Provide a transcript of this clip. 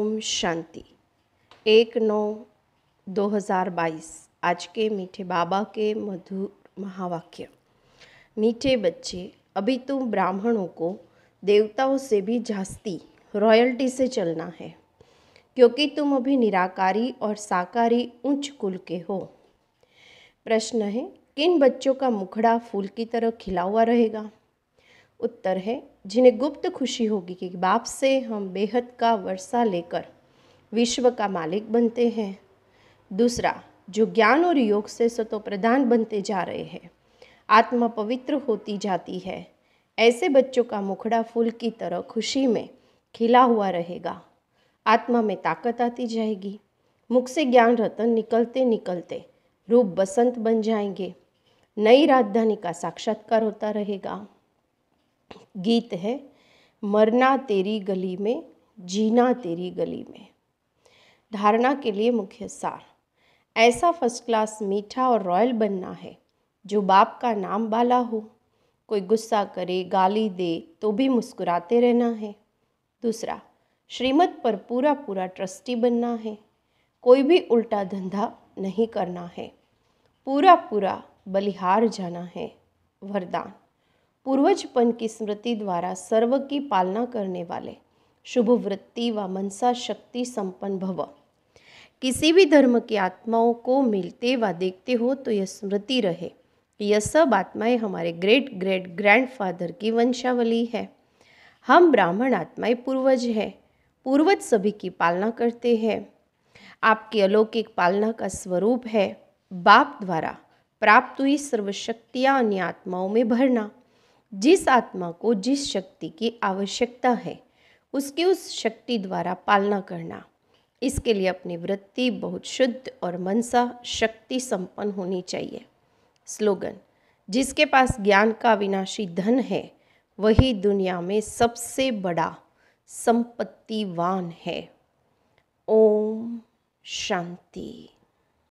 ओम शांति एक नौ दो हज़ार बाईस आज के मीठे बाबा के मधुर महावाक्य मीठे बच्चे अभी तुम तो ब्राह्मणों को देवताओं से भी जास्ती रॉयल्टी से चलना है क्योंकि तुम अभी निराकारी और साकारी उच्च कुल के हो प्रश्न है किन बच्चों का मुखड़ा फूल की तरह खिला हुआ रहेगा उत्तर है जिन्हें गुप्त खुशी होगी कि बाप से हम बेहद का वर्षा लेकर विश्व का मालिक बनते हैं दूसरा जो ज्ञान और योग से स्वतो प्रधान बनते जा रहे हैं आत्मा पवित्र होती जाती है ऐसे बच्चों का मुखड़ा फूल की तरह खुशी में खिला हुआ रहेगा आत्मा में ताकत आती जाएगी मुख से ज्ञान रतन निकलते निकलते रूप बसंत बन जाएंगे नई राजधानी का साक्षात्कार होता रहेगा गीत है मरना तेरी गली में जीना तेरी गली में धारणा के लिए मुख्य सार ऐसा फर्स्ट क्लास मीठा और रॉयल बनना है जो बाप का नाम बाला हो कोई गुस्सा करे गाली दे तो भी मुस्कुराते रहना है दूसरा श्रीमत पर पूरा पूरा ट्रस्टी बनना है कोई भी उल्टा धंधा नहीं करना है पूरा पूरा बलिहार जाना है वरदान पूर्वजपन की स्मृति द्वारा सर्व की पालना करने वाले शुभ वृत्ति व मनसा शक्ति संपन्न भव किसी भी धर्म की आत्माओं को मिलते व देखते हो तो यह स्मृति रहे यह सब आत्माएं हमारे ग्रेट ग्रेट ग्रैंडफादर की वंशावली है हम ब्राह्मण आत्माएं पूर्वज हैं पूर्वज सभी की पालना करते हैं आपकी अलौकिक पालना का स्वरूप है बाप द्वारा प्राप्त हुई सर्वशक्तियाँ अन्य आत्माओं में भरना जिस आत्मा को जिस शक्ति की आवश्यकता है उसकी उस शक्ति द्वारा पालना करना इसके लिए अपनी वृत्ति बहुत शुद्ध और मनसा शक्ति संपन्न होनी चाहिए स्लोगन जिसके पास ज्ञान का विनाशी धन है वही दुनिया में सबसे बड़ा संपत्तिवान है ओम शांति